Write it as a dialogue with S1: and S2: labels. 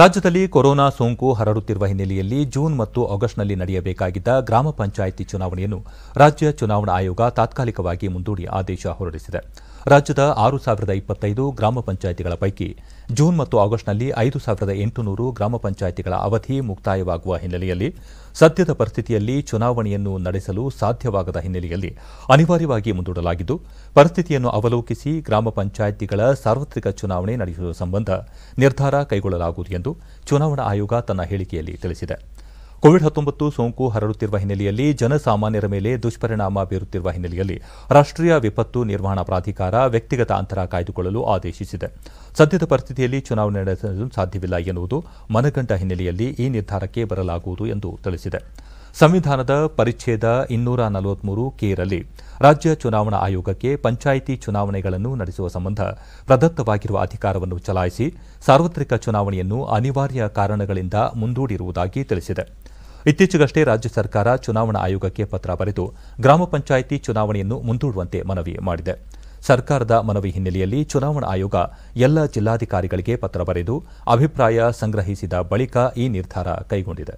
S1: ರಾಜ್ಯದಲ್ಲಿ ಕೊರೋನಾ ಸೋಂಕು ಹರಡುತ್ತಿರುವ ಹಿನ್ನೆಲೆಯಲ್ಲಿ ಜೂನ್ ಮತ್ತು ಆಗಸ್ಟ್ನಲ್ಲಿ ನಡೆಯಬೇಕಾಗಿದ್ದ ಗ್ರಾಮ ಪಂಚಾಯಿತಿ ಚುನಾವಣೆಯನ್ನು ರಾಜ್ಯ ಚುನಾವಣಾ ಆಯೋಗ ತಾತ್ಕಾಲಿಕವಾಗಿ ಮುಂದೂಡಿ ಆದೇಶ ಹೊರಡಿಸಿದೆ ರಾಜ್ಯದ ಆರು ಸಾವಿರದ ಇಪ್ಪತ್ತೈದು ಗ್ರಾಮ ಪಂಚಾಯಿತಿಗಳ ಪೈಕಿ ಜೂನ್ ಮತ್ತು ಆಗಸ್ಟ್ನಲ್ಲಿ ಐದು ಸಾವಿರದ ಎಂಟುನೂರು ಗ್ರಾಮ ಪಂಚಾಯಿತಿಗಳ ಅವಧಿ ಮುಕ್ತಾಯವಾಗುವ ಹಿನ್ನೆಲೆಯಲ್ಲಿ ಸದ್ಯದ ಪರಿಸ್ಥಿತಿಯಲ್ಲಿ ಚುನಾವಣೆಯನ್ನು ನಡೆಸಲು ಸಾಧ್ಯವಾಗದ ಹಿನ್ನೆಲೆಯಲ್ಲಿ ಅನಿವಾರ್ಯವಾಗಿ ಮುಂದೂಡಲಾಗಿದ್ದು ಪರಿಸ್ಥಿತಿಯನ್ನು ಅವಲೋಕಿಸಿ ಗ್ರಾಮ ಪಂಚಾಯಿತಿಗಳ ಸಾರ್ವತ್ರಿಕ ಚುನಾವಣೆ ನಡೆಸುವ ಸಂಬಂಧ ನಿರ್ಧಾರ ಕೈಗೊಳ್ಳಲಾಗುವುದು ಎಂದು ಚುನಾವಣಾ ಆಯೋಗ ತನ್ನ ಹೇಳಿಕೆಯಲ್ಲಿ ತಿಳಿಸಿದೆ ಕೋವಿಡ್ ಹತ್ತೊಂಬತ್ತು ಸೋಂಕು ಹರಡುತ್ತಿರುವ ಹಿನ್ನೆಲೆಯಲ್ಲಿ ಜನಸಾಮಾನ್ಯರ ಮೇಲೆ ದುಷ್ಪರಿಣಾಮ ಬೀರುತ್ತಿರುವ ಹಿನ್ನೆಲೆಯಲ್ಲಿ ರಾಷ್ಟೀಯ ವಿಪತ್ತು ನಿರ್ವಹಣಾ ಪ್ರಾಧಿಕಾರ ವ್ಯಕ್ತಿಗತ ಅಂತರ ಕಾಯ್ದುಕೊಳ್ಳಲು ಆದೇಶಿಸಿದೆ ಸದ್ಯದ ಪರಿಸ್ಥಿತಿಯಲ್ಲಿ ಚುನಾವಣೆ ನಡೆಸಲು ಸಾಧ್ಯವಿಲ್ಲ ಎನ್ನುವುದು ಮನಗಂಡ ಹಿನ್ನೆಲೆಯಲ್ಲಿ ಈ ನಿರ್ಧಾರಕ್ಕೆ ಬರಲಾಗುವುದು ಎಂದು ತಿಳಿಸಿದೆ ಸಂವಿಧಾನದ ಪರಿಚ್ಛೇದ ಇನ್ನೂರ ನಲವತ್ಮೂರು ಕೆರಲ್ಲಿ ರಾಜ್ಯ ಚುನಾವಣಾ ಆಯೋಗಕ್ಕೆ ಪಂಚಾಯಿತಿ ಚುನಾವಣೆಗಳನ್ನು ನಡೆಸುವ ಸಂಬಂಧ ಪ್ರದತ್ತವಾಗಿರುವ ಅಧಿಕಾರವನ್ನು ಚಲಾಯಿಸಿ ಸಾರ್ವತ್ರಿಕ ಚುನಾವಣೆಯನ್ನು ಅನಿವಾರ್ಯ ಕಾರಣಗಳಿಂದ ಮುಂದೂಡಿರುವುದಾಗಿ ತಿಳಿಸಿದೆ ಇತ್ತೀಚೆಗಷ್ಟೇ ರಾಜ್ಯ ಸರ್ಕಾರ ಚುನಾವಣಾ ಆಯೋಗಕ್ಕೆ ಪತ್ರ ಬರೆದು ಗ್ರಾಮ ಪಂಚಾಯಿತಿ ಚುನಾವಣೆಯನ್ನು ಮುಂದೂಡುವಂತೆ ಮನವಿ ಮಾಡಿದೆ ಸರ್ಕಾರದ ಮನವಿ ಹಿನ್ನೆಲೆಯಲ್ಲಿ ಚುನಾವಣಾ ಆಯೋಗ ಎಲ್ಲ ಜಿಲ್ಲಾಧಿಕಾರಿಗಳಿಗೆ ಪತ್ರ ಬರೆದು ಅಭಿಪ್ರಾಯ ಸಂಗ್ರಹಿಸಿದ ಬಳಿಕ ಈ ನಿರ್ಧಾರ ಕೈಗೊಂಡಿದೆ